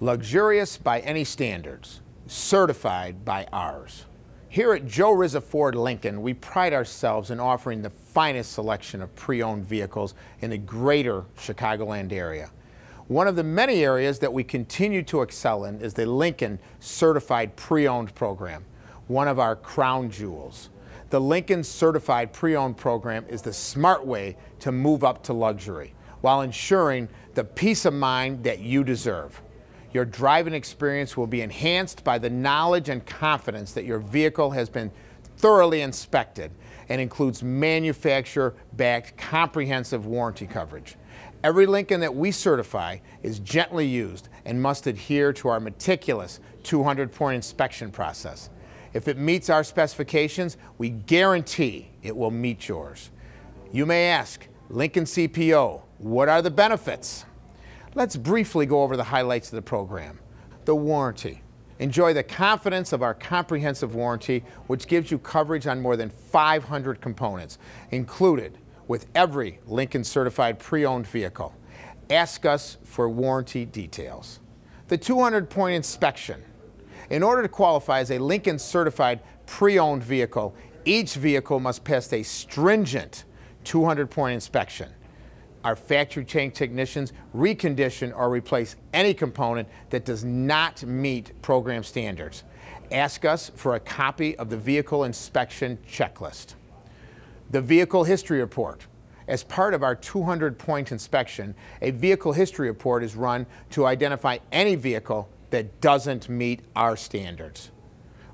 Luxurious by any standards, certified by ours. Here at Joe Rizzo Ford Lincoln, we pride ourselves in offering the finest selection of pre-owned vehicles in the greater Chicagoland area. One of the many areas that we continue to excel in is the Lincoln Certified Pre-Owned Program, one of our crown jewels. The Lincoln Certified Pre-Owned Program is the smart way to move up to luxury while ensuring the peace of mind that you deserve. Your driving experience will be enhanced by the knowledge and confidence that your vehicle has been thoroughly inspected and includes manufacturer backed comprehensive warranty coverage. Every Lincoln that we certify is gently used and must adhere to our meticulous 200 point inspection process. If it meets our specifications, we guarantee it will meet yours. You may ask, Lincoln CPO, what are the benefits? Let's briefly go over the highlights of the program. The warranty. Enjoy the confidence of our comprehensive warranty, which gives you coverage on more than 500 components, included with every Lincoln certified pre owned vehicle. Ask us for warranty details. The 200 point inspection. In order to qualify as a Lincoln certified pre owned vehicle, each vehicle must pass a stringent 200 point inspection our factory chain technicians recondition or replace any component that does not meet program standards. Ask us for a copy of the vehicle inspection checklist. The vehicle history report. As part of our 200 point inspection, a vehicle history report is run to identify any vehicle that doesn't meet our standards.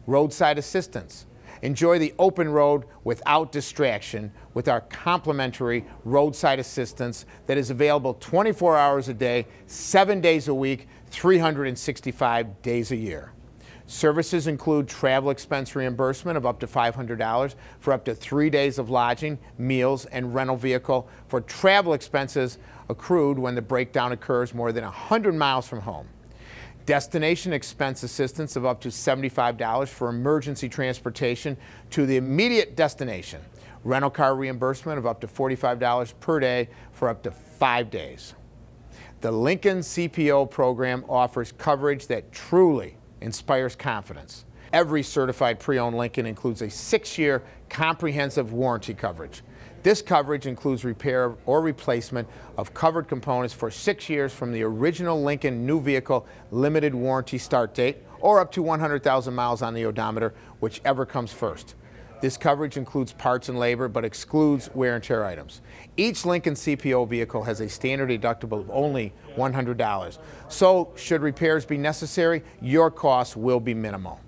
Roadside assistance. Enjoy the open road without distraction with our complimentary roadside assistance that is available 24 hours a day, seven days a week, 365 days a year. Services include travel expense reimbursement of up to $500 for up to three days of lodging, meals, and rental vehicle for travel expenses accrued when the breakdown occurs more than 100 miles from home destination expense assistance of up to $75 for emergency transportation to the immediate destination, rental car reimbursement of up to $45 per day for up to five days. The Lincoln CPO program offers coverage that truly inspires confidence. Every certified pre-owned Lincoln includes a six-year comprehensive warranty coverage. This coverage includes repair or replacement of covered components for six years from the original Lincoln new vehicle limited warranty start date or up to 100,000 miles on the odometer, whichever comes first. This coverage includes parts and labor, but excludes wear and tear items. Each Lincoln CPO vehicle has a standard deductible of only $100. So, should repairs be necessary, your costs will be minimal.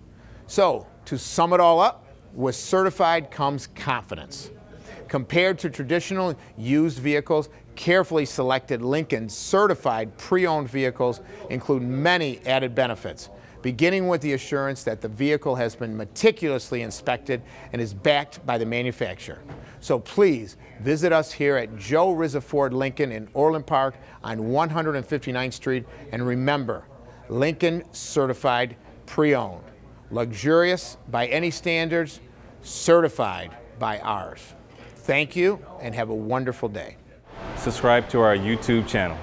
So, to sum it all up, with certified comes confidence. Compared to traditional used vehicles, carefully selected Lincoln certified pre-owned vehicles include many added benefits, beginning with the assurance that the vehicle has been meticulously inspected and is backed by the manufacturer. So please visit us here at Joe Rizzo Ford Lincoln in Orland Park on 159th Street and remember, Lincoln certified pre-owned, luxurious by any standards, certified by ours. Thank you and have a wonderful day. Subscribe to our YouTube channel.